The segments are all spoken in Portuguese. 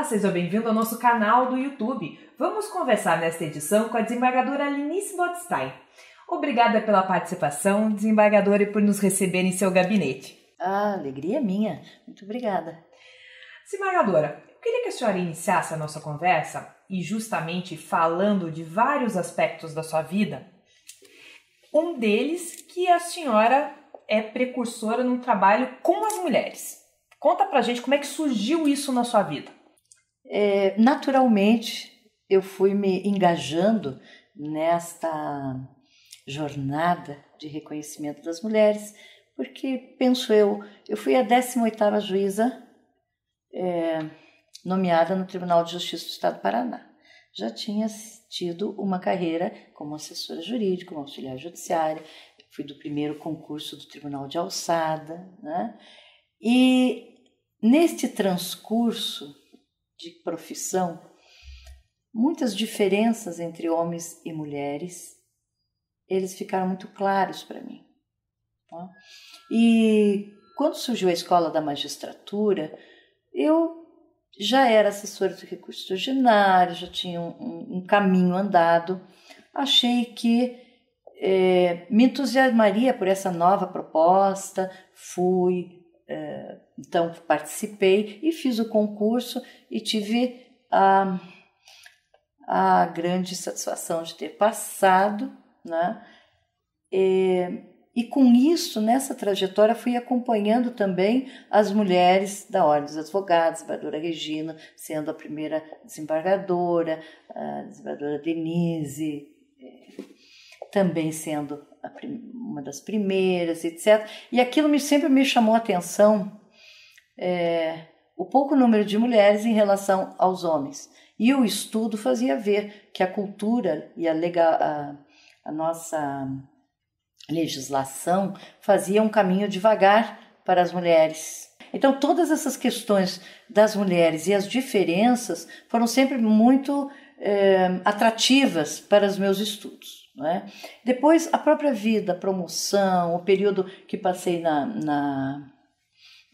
Olá, seja bem-vindo ao nosso canal do YouTube. Vamos conversar nesta edição com a desembargadora Linice Botstein. Obrigada pela participação, desembargadora, e por nos receber em seu gabinete. Ah, alegria é minha. Muito obrigada. Desembargadora, eu queria que a senhora iniciasse a nossa conversa e justamente falando de vários aspectos da sua vida. Um deles que a senhora é precursora no trabalho com as mulheres. Conta pra gente como é que surgiu isso na sua vida. É, naturalmente, eu fui me engajando nesta jornada de reconhecimento das mulheres, porque, penso eu, eu fui a 18ª juíza é, nomeada no Tribunal de Justiça do Estado do Paraná. Já tinha tido uma carreira como assessora jurídica, como auxiliar judiciária, fui do primeiro concurso do Tribunal de Alçada, né? E neste transcurso de profissão, muitas diferenças entre homens e mulheres, eles ficaram muito claros para mim. Tá? E quando surgiu a escola da magistratura, eu já era assessora de recursos ordinários, já tinha um, um, um caminho andado, achei que é, me entusiasmaria por essa nova proposta, fui, eh, então participei e fiz o concurso e tive a, a grande satisfação de ter passado, né? E, e com isso, nessa trajetória, fui acompanhando também as mulheres da Ordem dos Advogados, desembargadora Regina, sendo a primeira desembargadora, a desembargadora Denise, eh, também sendo uma das primeiras, etc. E aquilo me, sempre me chamou a atenção, é, o pouco número de mulheres em relação aos homens. E o estudo fazia ver que a cultura e a, legal, a, a nossa legislação fazia um caminho devagar para as mulheres. Então, todas essas questões das mulheres e as diferenças foram sempre muito é, atrativas para os meus estudos. É? Depois, a própria vida, a promoção, o período que passei na, na,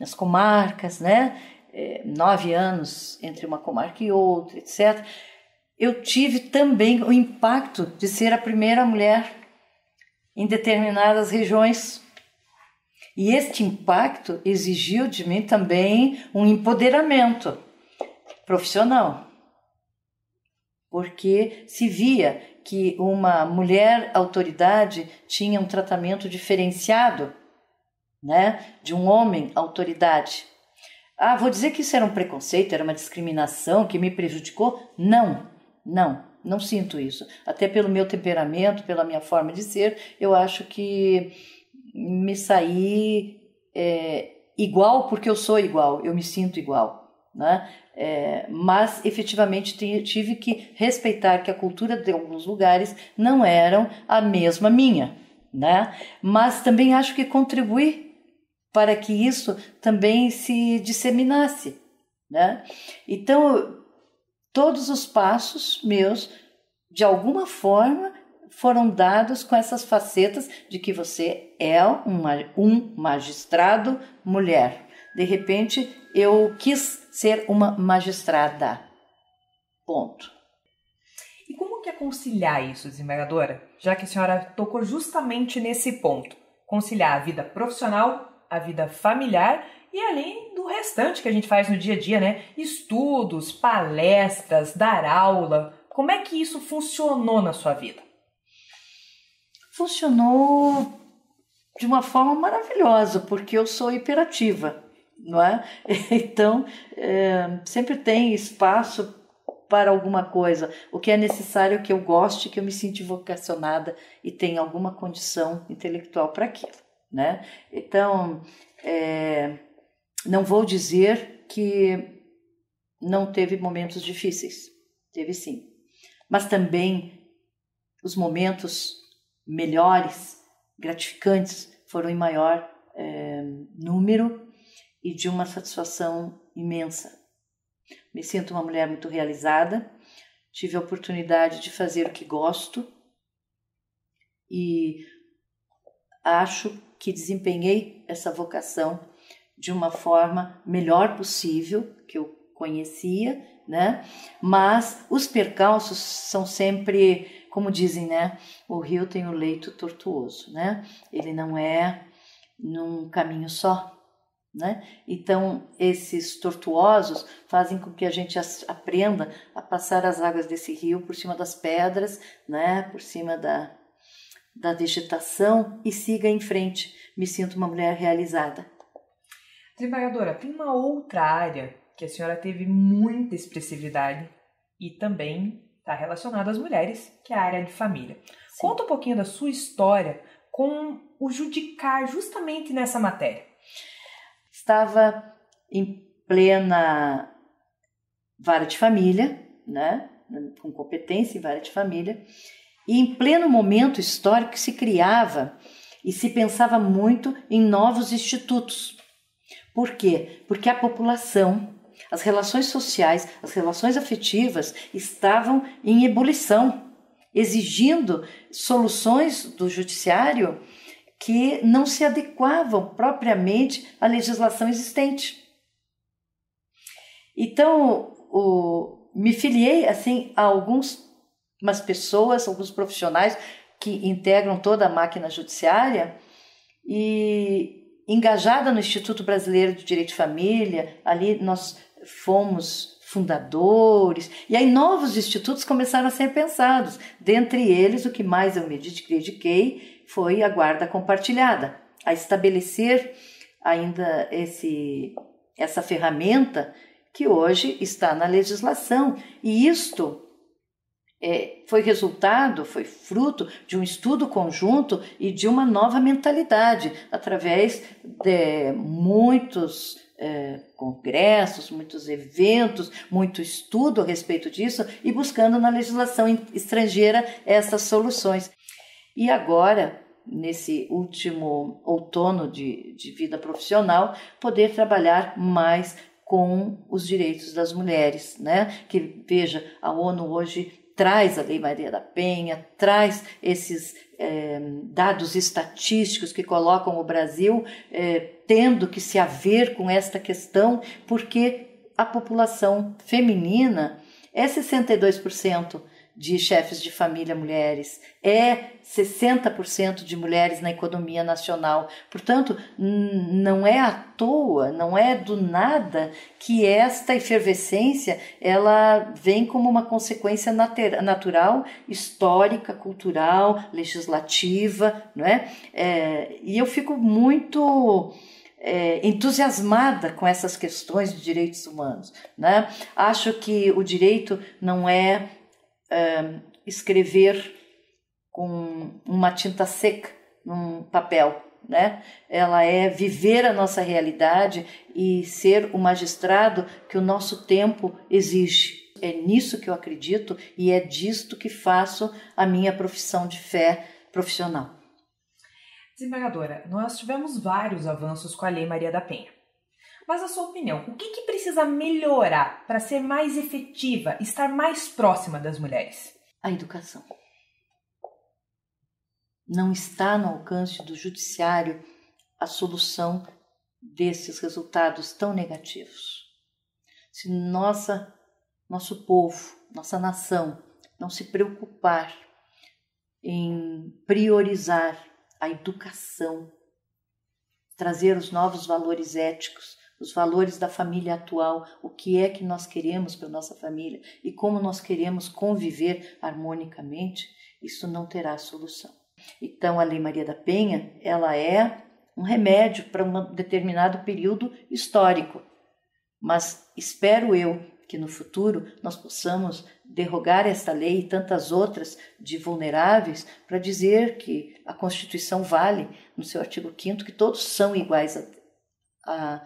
nas comarcas, né? É, nove anos entre uma comarca e outra, etc. Eu tive também o impacto de ser a primeira mulher em determinadas regiões. E este impacto exigiu de mim também um empoderamento profissional, porque se via que uma mulher autoridade tinha um tratamento diferenciado né, de um homem autoridade. Ah, vou dizer que isso era um preconceito, era uma discriminação que me prejudicou? Não, não, não sinto isso. Até pelo meu temperamento, pela minha forma de ser, eu acho que me saí é, igual porque eu sou igual, eu me sinto igual. Né? É, mas efetivamente tive que respeitar que a cultura de alguns lugares não eram a mesma minha, né? Mas também acho que contribuí para que isso também se disseminasse, né? Então, todos os passos meus, de alguma forma, foram dados com essas facetas de que você é um magistrado mulher. De repente, eu quis ser uma magistrada. Ponto. E como que é conciliar isso, desembargadora? Já que a senhora tocou justamente nesse ponto, conciliar a vida profissional, a vida familiar e além do restante que a gente faz no dia a dia, né? Estudos, palestras, dar aula. Como é que isso funcionou na sua vida? Funcionou de uma forma maravilhosa, porque eu sou hiperativa não é? Então, é, sempre tem espaço para alguma coisa. O que é necessário que eu goste, que eu me sinta vocacionada e tenha alguma condição intelectual para aquilo, né? Então, é, não vou dizer que não teve momentos difíceis, teve sim, mas também os momentos melhores, gratificantes, foram em maior é, número e de uma satisfação imensa. Me sinto uma mulher muito realizada, tive a oportunidade de fazer o que gosto e acho que desempenhei essa vocação de uma forma melhor possível que eu conhecia, né? Mas os percalços são sempre, como dizem, né? O rio tem o leito tortuoso, né? Ele não é num caminho só. Né? Então, esses tortuosos fazem com que a gente aprenda a passar as águas desse rio por cima das pedras, né? por cima da, da vegetação e siga em frente. Me sinto uma mulher realizada. Desembargadora, tem uma outra área que a senhora teve muita expressividade e também está relacionada às mulheres, que é a área de família. Sim. Conta um pouquinho da sua história com o judicar justamente nessa matéria estava em plena vara de família, né? com competência em vara de família, e em pleno momento histórico que se criava e se pensava muito em novos institutos. Por quê? Porque a população, as relações sociais, as relações afetivas estavam em ebulição, exigindo soluções do judiciário que não se adequavam propriamente à legislação existente. Então, o, me filiei assim a algumas pessoas, alguns profissionais que integram toda a máquina judiciária e engajada no Instituto Brasileiro do Direito de Família, ali nós fomos fundadores, e aí novos institutos começaram a ser pensados, dentre eles o que mais eu me dediquei foi a guarda compartilhada, a estabelecer ainda esse, essa ferramenta que hoje está na legislação. E isto é, foi resultado, foi fruto de um estudo conjunto e de uma nova mentalidade, através de muitos é, congressos, muitos eventos, muito estudo a respeito disso e buscando na legislação estrangeira essas soluções. E agora, nesse último outono de, de vida profissional, poder trabalhar mais com os direitos das mulheres, né? Que veja, a ONU hoje traz a Lei Maria da Penha, traz esses eh, dados estatísticos que colocam o Brasil eh, tendo que se haver com esta questão, porque a população feminina é 62% de chefes de família mulheres, é 60% de mulheres na economia nacional. Portanto, não é à toa, não é do nada que esta efervescência ela vem como uma consequência natural, histórica, cultural, legislativa, não é? é e eu fico muito é, entusiasmada com essas questões de direitos humanos. Né? Acho que o direito não é uh, escrever com uma tinta seca num papel, né? Ela é viver a nossa realidade e ser o magistrado que o nosso tempo exige. É nisso que eu acredito e é disto que faço a minha profissão de fé profissional. Desembargadora, nós tivemos vários avanços com a Lei Maria da Penha. Mas a sua opinião, o que, que precisa melhorar para ser mais efetiva, estar mais próxima das mulheres? A educação. Não está no alcance do judiciário a solução desses resultados tão negativos. Se nossa, nosso povo, nossa nação não se preocupar em priorizar a educação, trazer os novos valores éticos, os valores da família atual, o que é que nós queremos para nossa família e como nós queremos conviver harmonicamente, isso não terá solução. Então a Lei Maria da Penha, ela é um remédio para um determinado período histórico. Mas espero eu que no futuro nós possamos derrogar esta lei e tantas outras de vulneráveis para dizer que a Constituição vale, no seu artigo 5 que todos são iguais a, a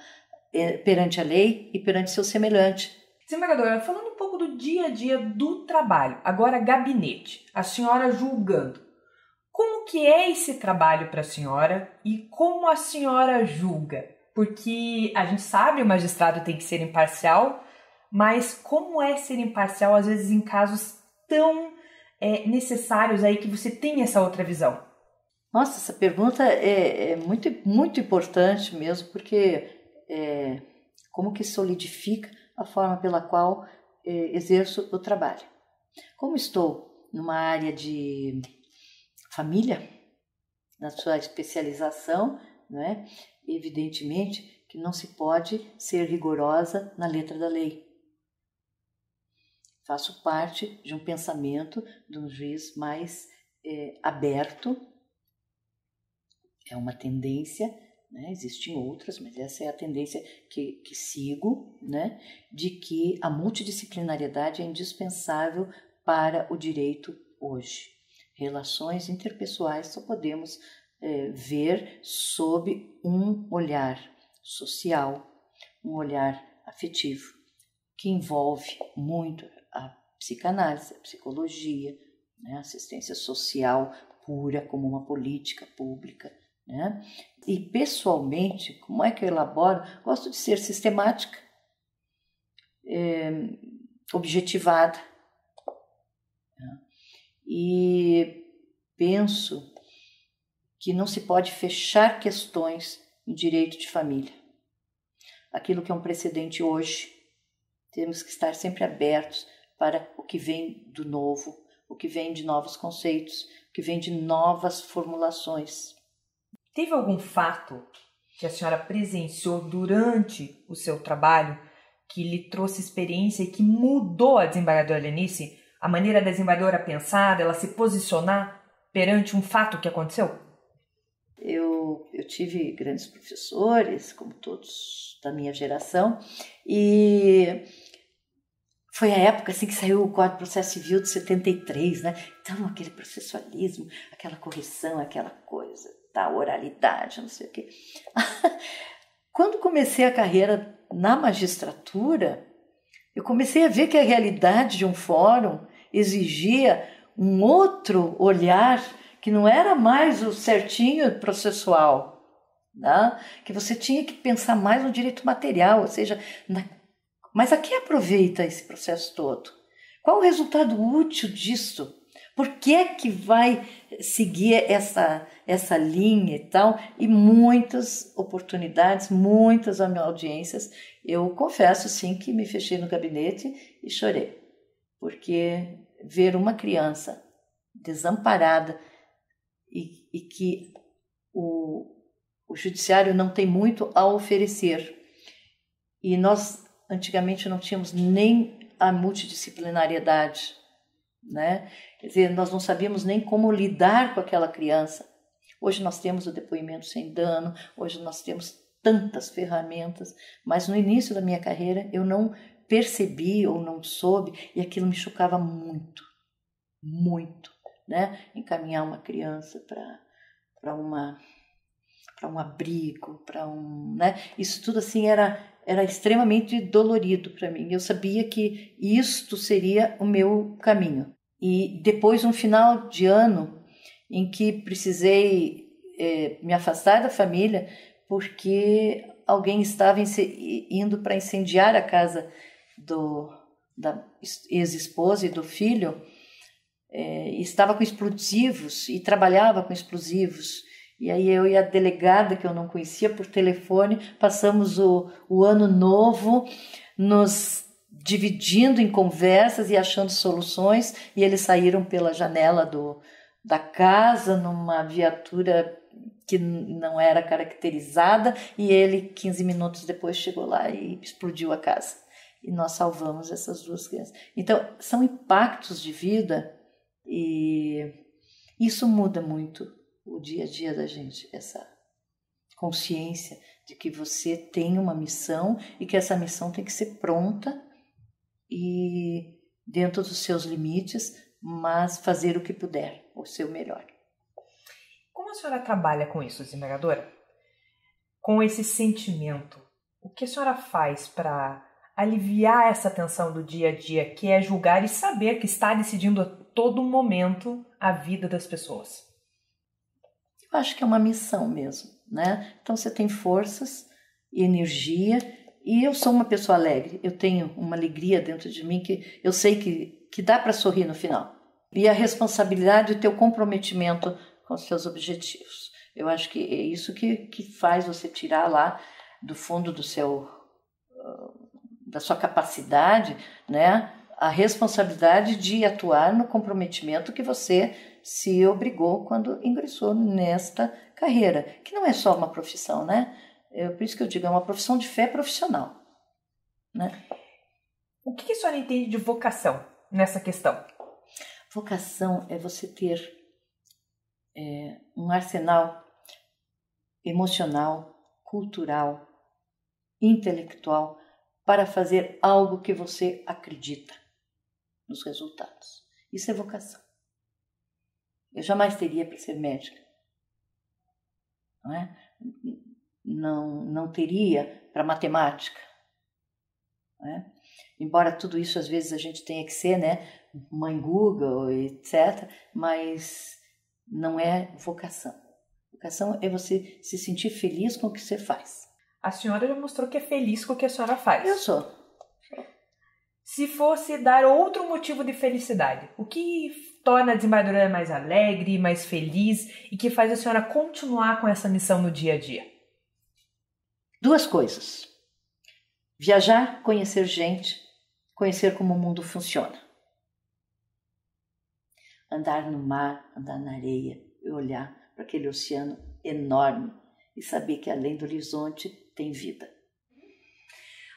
é, perante a lei e perante seu semelhante. Desembargadora, falando um pouco do dia a dia do trabalho, agora gabinete, a senhora julgando. Como que é esse trabalho para a senhora e como a senhora julga? Porque a gente sabe o magistrado tem que ser imparcial, mas como é ser imparcial às vezes em casos tão é, necessários aí que você tem essa outra visão? Nossa, essa pergunta é, é muito, muito importante mesmo, porque é, como que solidifica a forma pela qual é, exerço o trabalho. Como estou numa área de família, na sua especialização, né, evidentemente que não se pode ser rigorosa na letra da lei. Faço parte de um pensamento de um juiz mais é, aberto, é uma tendência né? existem outras, mas essa é a tendência que, que sigo, né? de que a multidisciplinariedade é indispensável para o direito hoje. Relações interpessoais só podemos é, ver sob um olhar social, um olhar afetivo, que envolve muito a psicanálise, a psicologia, né? assistência social pura como uma política pública, né? E pessoalmente, como é que eu elaboro? Gosto de ser sistemática, é, objetivada. Né? E penso que não se pode fechar questões em direito de família. Aquilo que é um precedente hoje, temos que estar sempre abertos para o que vem do novo, o que vem de novos conceitos, o que vem de novas formulações. Teve algum fato que a senhora presenciou durante o seu trabalho que lhe trouxe experiência e que mudou a desembargadora Lenice, a maneira da desembargadora pensar, ela se posicionar perante um fato que aconteceu? Eu, eu tive grandes professores, como todos da minha geração, e foi a época assim que saiu o Código de Processo Civil de 73, né? Então, aquele processualismo, aquela correção, aquela coisa tal oralidade, não sei o quê. Quando comecei a carreira na magistratura, eu comecei a ver que a realidade de um fórum exigia um outro olhar que não era mais o certinho processual, né? que você tinha que pensar mais no direito material, ou seja, na... mas a quem aproveita esse processo todo? Qual o resultado útil disso? Por que é que vai seguir essa, essa linha e tal? E muitas oportunidades, muitas audiências. Eu confesso, sim, que me fechei no gabinete e chorei. Porque ver uma criança desamparada e, e que o, o judiciário não tem muito a oferecer. E nós, antigamente, não tínhamos nem a multidisciplinariedade né? Quer dizer, nós não sabíamos nem como lidar com aquela criança. Hoje nós temos o depoimento sem dano, hoje nós temos tantas ferramentas, mas no início da minha carreira eu não percebi ou não soube e aquilo me chocava muito, muito, né? Encaminhar uma criança para para uma para um abrigo, para um, né? Isso tudo assim era era extremamente dolorido para mim. Eu sabia que isto seria o meu caminho. E depois um final de ano em que precisei é, me afastar da família porque alguém estava indo para incendiar a casa do da ex-esposa e do filho. É, estava com explosivos e trabalhava com explosivos e aí eu e a delegada, que eu não conhecia, por telefone, passamos o, o ano novo nos dividindo em conversas e achando soluções, e eles saíram pela janela do, da casa numa viatura que não era caracterizada, e ele, 15 minutos depois, chegou lá e explodiu a casa. E nós salvamos essas duas crianças. Então, são impactos de vida e isso muda muito o dia a dia da gente, essa consciência de que você tem uma missão e que essa missão tem que ser pronta e dentro dos seus limites, mas fazer o que puder, o seu melhor. Como a senhora trabalha com isso, desembargadora? Com esse sentimento, o que a senhora faz para aliviar essa tensão do dia a dia, que é julgar e saber que está decidindo a todo momento a vida das pessoas? Eu acho que é uma missão mesmo, né? Então você tem forças e energia e eu sou uma pessoa alegre. Eu tenho uma alegria dentro de mim que eu sei que que dá para sorrir no final. E a responsabilidade e o teu comprometimento com os seus objetivos. Eu acho que é isso que, que faz você tirar lá do fundo do seu da sua capacidade, né? A responsabilidade de atuar no comprometimento que você se obrigou quando ingressou nesta carreira, que não é só uma profissão, né? É por isso que eu digo, é uma profissão de fé profissional. Né? O que, a senhora entende de vocação nessa questão? Vocação é você ter é, um arsenal emocional, cultural, intelectual para fazer algo que você acredita nos resultados. Isso é vocação. Eu jamais teria para ser médica. Não, é? não, não teria para matemática. É? Embora tudo isso às vezes a gente tenha que ser, né? Mãe Google, etc. Mas não é vocação. Vocação é você se sentir feliz com o que você faz. A senhora já mostrou que é feliz com o que a senhora faz. Eu sou. Se fosse dar outro motivo de felicidade, o que torna a desembargadora mais alegre, mais feliz e que faz a senhora continuar com essa missão no dia a dia? Duas coisas. Viajar, conhecer gente, conhecer como o mundo funciona. Andar no mar, andar na areia e olhar para aquele oceano enorme e saber que além do horizonte tem vida.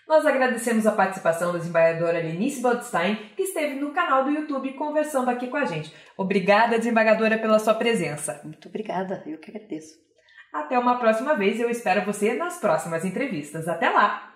Nós agradecemos a participação da desembargadora Lenice Bodstein, que esteve no canal do YouTube conversando aqui com a gente. Obrigada, desembargadora, pela sua presença. Muito obrigada, eu que agradeço. Até uma próxima vez, eu espero você nas próximas entrevistas. Até lá!